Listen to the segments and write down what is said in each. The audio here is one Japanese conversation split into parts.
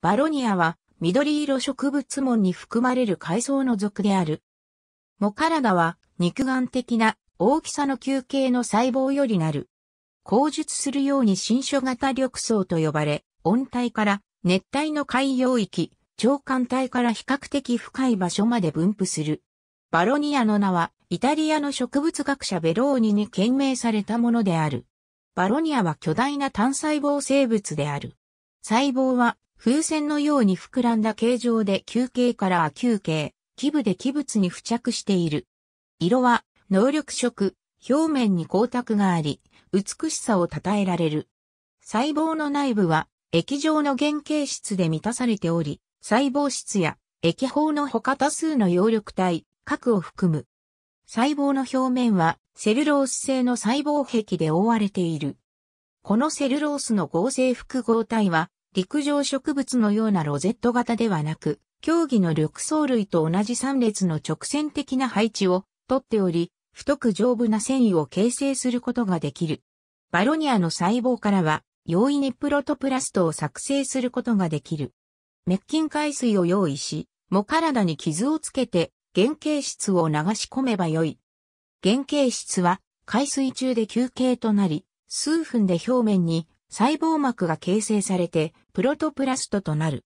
バロニアは緑色植物門に含まれる海藻の属である。モカラガは肉眼的な大きさの球形の細胞よりなる。口述するように新書型緑藻と呼ばれ、温帯から熱帯の海洋域、長寒帯から比較的深い場所まで分布する。バロニアの名は、イタリアの植物学者ベローニに懸命されたものである。バロニアは巨大な単細胞生物である。細胞は風船のように膨らんだ形状で球形から亜球形、基部で器物に付着している。色は能力色、表面に光沢があり、美しさを称えられる。細胞の内部は液状の原型質で満たされており、細胞質や液胞の他多数の葉緑体、核を含む。細胞の表面はセルロース製の細胞壁で覆われている。このセルロースの合成複合体は陸上植物のようなロゼット型ではなく、競技の緑藻類と同じ3列の直線的な配置をとっており、太く丈夫な繊維を形成することができる。バロニアの細胞からは、容易にプロトプラストを作成することができる。滅菌海水を用意し、も体に傷をつけて、原型質を流し込めばよい。原型質は、海水中で休憩となり、数分で表面に細胞膜が形成されてプロトプラストとなる。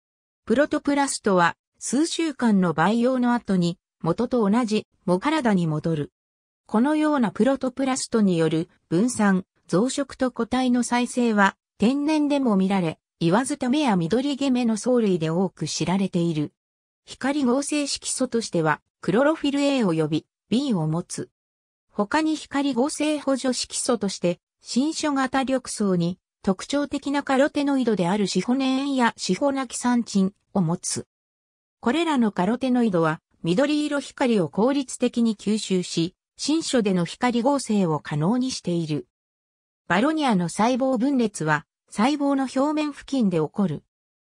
プロトプラストは数週間の培養の後に元と同じ藻体に戻る。このようなプロトプラストによる分散、増殖と個体の再生は天然でも見られ、言わずためや緑毛目の藻類で多く知られている。光合成色素としては、クロロフィル A 及び B を持つ。他に光合成補助色素として、新書型緑藻に特徴的なカロテノイドであるシォネーンやシォナキサンチンを持つ。これらのカロテノイドは緑色光を効率的に吸収し、新書での光合成を可能にしている。バロニアの細胞分裂は細胞の表面付近で起こる。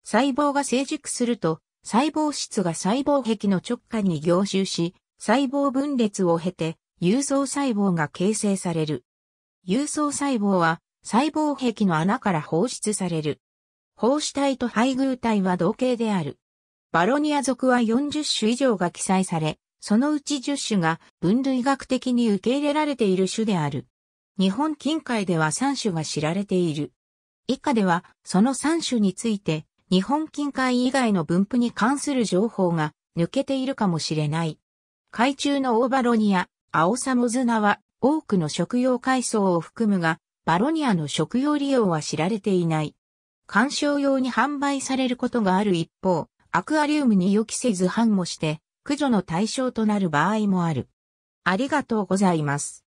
細胞が成熟すると細胞質が細胞壁の直下に凝集し、細胞分裂を経て、有層細胞が形成される。有層細胞は細胞壁の穴から放出される。胞子体と配偶体は同型である。バロニア属は40種以上が記載され、そのうち10種が分類学的に受け入れられている種である。日本近海では3種が知られている。以下では、その3種について、日本近海以外の分布に関する情報が抜けているかもしれない。海中のオーバロニア、アオサモズナは多くの食用海藻を含むが、バロニアの食用利用は知られていない。観賞用に販売されることがある一方、アクアリウムに予期せず反茂して、駆除の対象となる場合もある。ありがとうございます。